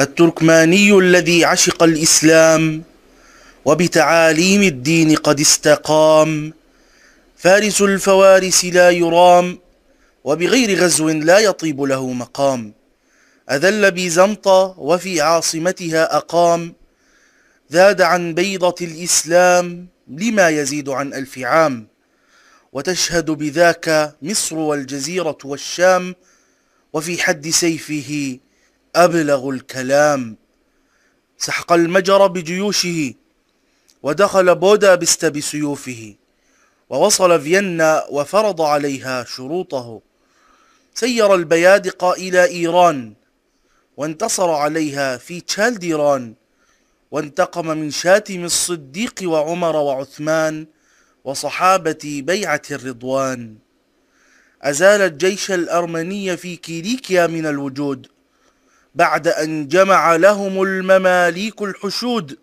التركماني الذي عشق الإسلام وبتعاليم الدين قد استقام فارس الفوارس لا يرام وبغير غزو لا يطيب له مقام أذل بيزنطة وفي عاصمتها أقام ذاد عن بيضة الإسلام لما يزيد عن ألف عام وتشهد بذاك مصر والجزيرة والشام وفي حد سيفه أبلغ الكلام سحق المجر بجيوشه ودخل بودابست بسيوفه ووصل فيينا وفرض عليها شروطه سير البيادق إلى إيران وانتصر عليها في تشالديران وانتقم من شاتم الصديق وعمر وعثمان وصحابة بيعة الرضوان أزال الجيش الأرمني في كيليكيا من الوجود بعد أن جمع لهم المماليك الحشود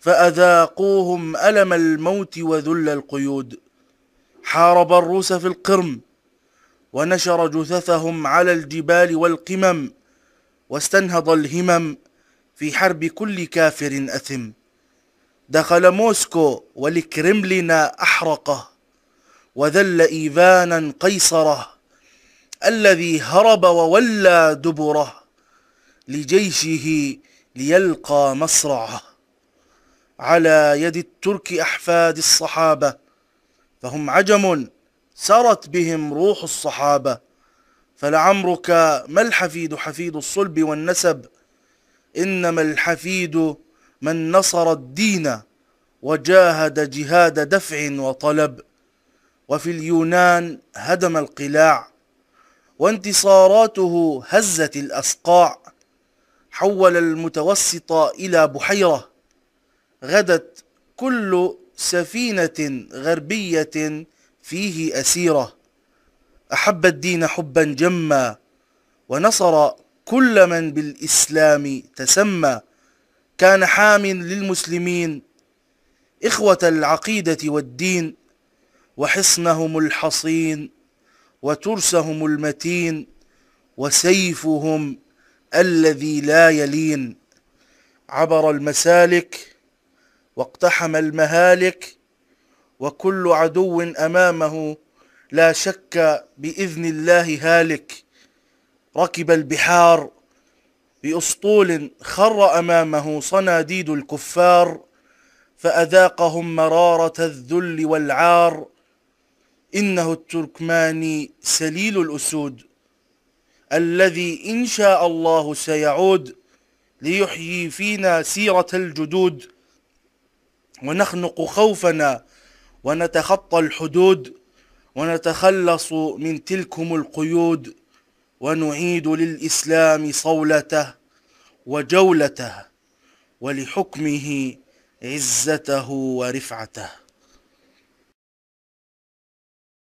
فأذاقوهم ألم الموت وذل القيود حارب الروس في القرم ونشر جثثهم على الجبال والقمم واستنهض الهمم في حرب كل كافر أثم دخل موسكو ولكرملنا أحرقه وذل إيفانا قيصره الذي هرب وولى دبره لجيشه ليلقى مصرعه على يد الترك أحفاد الصحابة فهم عجم سرت بهم روح الصحابة فلعمرك ما الحفيد حفيد الصلب والنسب إنما الحفيد من نصر الدين وجاهد جهاد دفع وطلب وفي اليونان هدم القلاع وانتصاراته هزت الأسقاع حول المتوسط إلى بحيرة غدت كل سفينة غربية فيه أسيرة أحب الدين حبا جما ونصر كل من بالإسلام تسمى كان حام للمسلمين إخوة العقيدة والدين وحصنهم الحصين وترسهم المتين وسيفهم الذي لا يلين عبر المسالك واقتحم المهالك وكل عدو امامه لا شك باذن الله هالك ركب البحار باسطول خر امامه صناديد الكفار فاذاقهم مراره الذل والعار انه التركماني سليل الاسود الذي إن شاء الله سيعود ليحيي فينا سيرة الجدود ونخنق خوفنا ونتخطى الحدود ونتخلص من تلكم القيود ونعيد للإسلام صولته وجولته ولحكمه عزته ورفعته